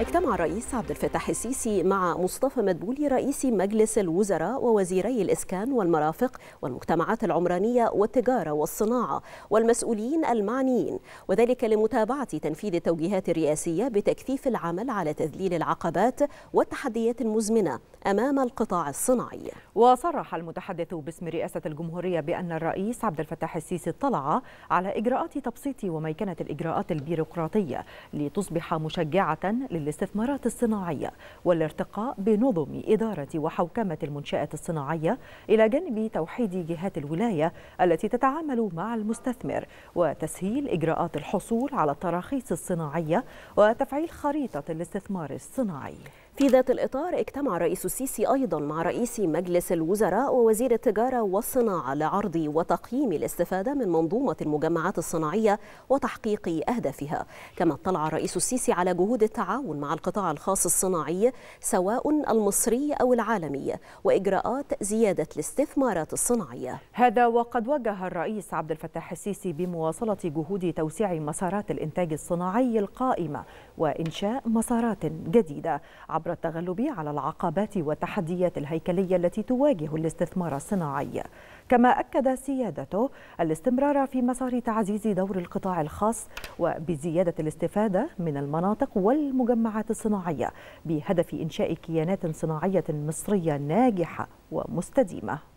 اجتمع الرئيس عبد الفتاح السيسي مع مصطفى مدبولي رئيس مجلس الوزراء ووزيري الإسكان والمرافق والمجتمعات العمرانية والتجارة والصناعة والمسؤولين المعنيين وذلك لمتابعة تنفيذ التوجيهات الرئاسية بتكثيف العمل على تذليل العقبات والتحديات المزمنة أمام القطاع الصناعي وصرح المتحدث باسم رئاسة الجمهورية بأن الرئيس عبد الفتاح السيسي اطلع على إجراءات تبسيط وميكنة الإجراءات البيروقراطية لتصبح مشجعة لل الاستثمارات الصناعية والارتقاء بنظم إدارة وحوكمة المنشآت الصناعية إلى جانب توحيد جهات الولاية التي تتعامل مع المستثمر وتسهيل إجراءات الحصول على التراخيص الصناعية وتفعيل خريطة الاستثمار الصناعي في ذات الإطار اجتمع رئيس السيسي أيضا مع رئيس مجلس الوزراء ووزير التجارة والصناعة لعرض وتقييم الاستفادة من منظومة المجمعات الصناعية وتحقيق أهدافها كما اطلع رئيس السيسي على جهود التعاون مع القطاع الخاص الصناعي سواء المصري أو العالمي وإجراءات زيادة الاستثمارات الصناعية هذا وقد وجه الرئيس عبد الفتاح السيسي بمواصلة جهود توسيع مسارات الإنتاج الصناعي القائمة وإنشاء مسارات جديدة عبر عبر التغلب على العقبات والتحديات الهيكلية التي تواجه الاستثمار الصناعي كما أكد سيادته الاستمرار في مسار تعزيز دور القطاع الخاص وبزيادة الاستفادة من المناطق والمجمعات الصناعية بهدف إنشاء كيانات صناعية مصرية ناجحة ومستديمة